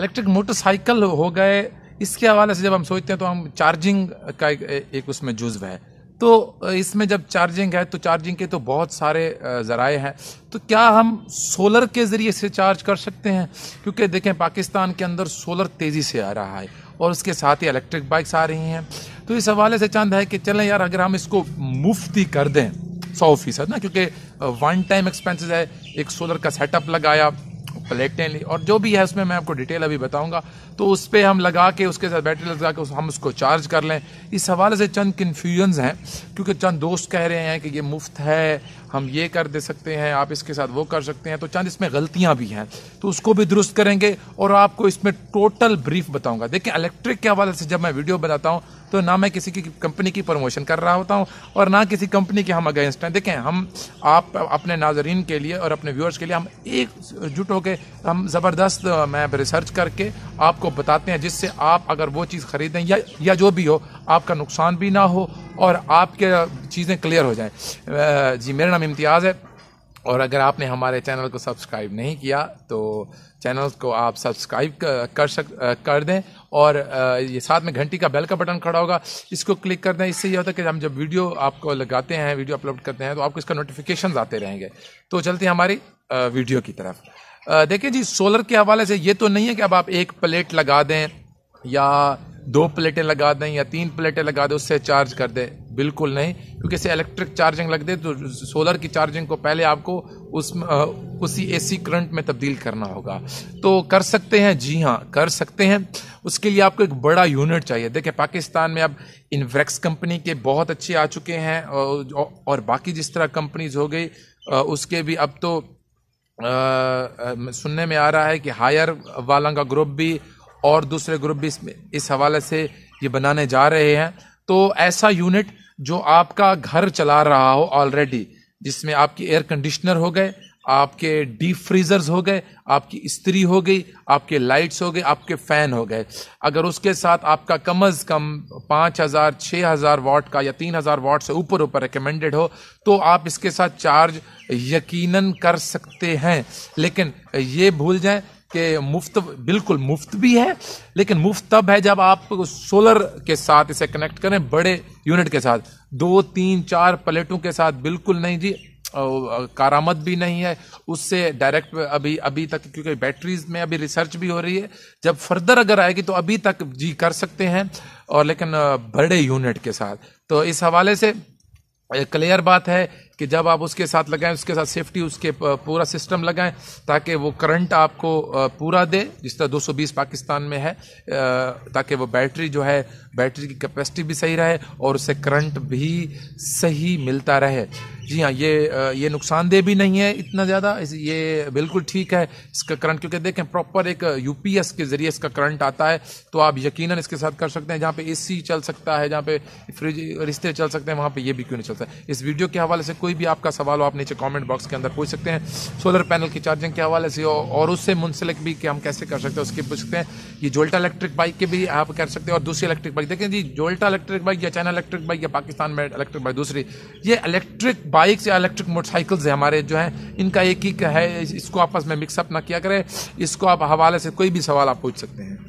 electric motorcycle हो गए इसके हवाले से जब हम सोचते हैं तो हम चार्जिंग का एक, एक उसमें जुज्व है तो इसमें जब चार्जिंग है तो चार्जिंग के तो बहुत सारे ज़राए हैं तो क्या हम सोलर के ज़रिए इसे चार्ज कर सकते हैं क्योंकि देखें पाकिस्तान के अंदर सोलर तेज़ी से आ रहा है और उसके साथ ही इलेक्ट्रिक बाइक्स आ रही हैं तो इस हवाले से चंद है कि चलें यार अगर हम इसको मुफ्त ही कर दें सौ फीसद ना क्योंकि वन टाइम एक्सपेंसेस है एक सोलर का सेटअप लगाया प्लेटें ली और जो भी है उसमें मैं आपको डिटेल अभी बताऊंगा तो उस पर हम लगा के उसके साथ बैटरी लगा के उस, हम उसको चार्ज कर लें इस हवाले से चंद कन्फ्यूजन्स हैं क्योंकि चंद दोस्त कह रहे हैं कि ये मुफ्त है हम ये कर दे सकते हैं आप इसके साथ वो कर सकते हैं तो चंद इसमें गलतियाँ भी हैं तो उसको भी दुरुस्त करेंगे और आपको इसमें टोटल ब्रीफ बताऊँगा देखिए इलेक्ट्रिक के हवाले से जब मैं वीडियो बनाता हूँ तो ना मैं किसी की कंपनी की प्रमोशन कर रहा होता हूँ और ना किसी कंपनी के हम अगेंस्ट हैं देखें हम आप अपने नाजरीन के लिए और अपने व्यूअर्स के लिए हम एकजुट होकर हम ज़बरदस्त मैं रिसर्च करके आपको बताते हैं जिससे आप अगर वो चीज़ ख़रीदें या या जो भी हो आपका नुकसान भी ना हो और आपके चीज़ें क्लियर हो जाएं जी मेरा नाम इम्तियाज़ है और अगर आपने हमारे चैनल को सब्सक्राइब नहीं किया तो चैनल को आप सब्सक्राइब कर सक कर दें और ये साथ में घंटी का बेल का बटन खड़ा होगा इसको क्लिक कर दें इससे ये होता है कि हम जब वीडियो आपको लगाते हैं वीडियो अपलोड करते हैं तो आपको इसका नोटिफिकेशन आते रहेंगे तो चलते हैं हमारी वीडियो की तरफ देखें जी सोलर के हवाले से ये तो नहीं है कि अब आप एक प्लेट लगा दें या दो प्लेटें लगा दें या तीन प्लेटें लगा दें उससे चार्ज कर दें बिल्कुल नहीं क्योंकि इसे इलेक्ट्रिक चार्जिंग लग दे तो सोलर की चार्जिंग को पहले आपको उस उसी एसी करंट में तब्दील करना होगा तो कर सकते हैं जी हाँ कर सकते हैं उसके लिए आपको एक बड़ा यूनिट चाहिए देखिए पाकिस्तान में अब इन्वेक्स कंपनी के बहुत अच्छे आ चुके हैं और, और बाकी जिस तरह कंपनीज हो गई उसके भी अब तो सुनने में आ रहा है कि हायर वालों का ग्रुप भी और दूसरे ग्रुप भी इसमें इस हवाले से ये बनाने जा रहे हैं तो ऐसा यूनिट जो आपका घर चला रहा हो ऑलरेडी जिसमें आपकी एयर कंडीशनर हो गए आपके डीप फ्रीजर्स हो गए आपकी स्त्री हो गई आपके लाइट्स हो गए आपके फ़ैन हो गए अगर उसके साथ आपका कम अज़ कम पाँच हज़ार छः हज़ार वाट का या तीन हज़ार वाट से ऊपर ऊपर रिकमेंडेड हो तो आप इसके साथ चार्ज यकीनन कर सकते हैं लेकिन ये भूल जाएं कि मुफ्त बिल्कुल मुफ्त भी है लेकिन मुफ्त तब है जब आप सोलर के साथ इसे कनेक्ट करें बड़े यूनिट के साथ दो तीन चार प्लेटों के साथ बिल्कुल नहीं जी कारामद भी नहीं है उससे डायरेक्ट अभी अभी तक क्योंकि बैटरीज में अभी रिसर्च भी हो रही है जब फर्दर अगर आएगी तो अभी तक जी कर सकते हैं और लेकिन बड़े यूनिट के साथ तो इस हवाले से क्लियर बात है कि जब आप उसके साथ लगाएं उसके साथ सेफ्टी उसके पूरा सिस्टम लगाएं ताकि वो करंट आपको पूरा दे जिस तरह 220 पाकिस्तान में है ताकि वो बैटरी जो है बैटरी की कैपेसिटी भी सही रहे और उससे करंट भी सही मिलता रहे जी हाँ ये ये नुकसानदेह भी नहीं है इतना ज़्यादा ये बिल्कुल ठीक है इसका करंट क्योंकि देखें प्रॉपर एक यूपीएस के ज़रिए इसका करंट आता है तो आप यकीनन इसके साथ कर सकते हैं जहाँ पे एसी चल सकता है जहाँ पे फ्रिज रिश्ते चल सकते हैं वहाँ पे ये भी क्यों नहीं चलता इस वीडियो के हवाले से कोई कोई भी आपका सवाल हो आप नीचे कमेंट बॉक्स के अंदर पूछ सकते हैं सोलर पैनल की चार्जिंग के हवाले से और उससे मुंसलिक भी कि हम कैसे कर सकते हैं उसके पूछ सकते हैं ये जोल्टा इलेक्ट्रिक बाइक के भी आप कर सकते हैं और दूसरी इलेक्ट्रिक बाइक देखें जी जोल्टा इलेक्ट्रिक बाइक या चाइना इलेक्ट्रिक बाइक या पाकिस्तान में इलेक्ट्रिक बाइक दूसरी ये इलेक्ट्रिक बाइक्स या इलेक्ट्रिक मोटरसाइकिल्स है हमारे जो है इनका एक ही है इसको आपस में मिक्सअप ना किया करें इसको आप हवाले से कोई भी सवाल आप पूछ सकते हैं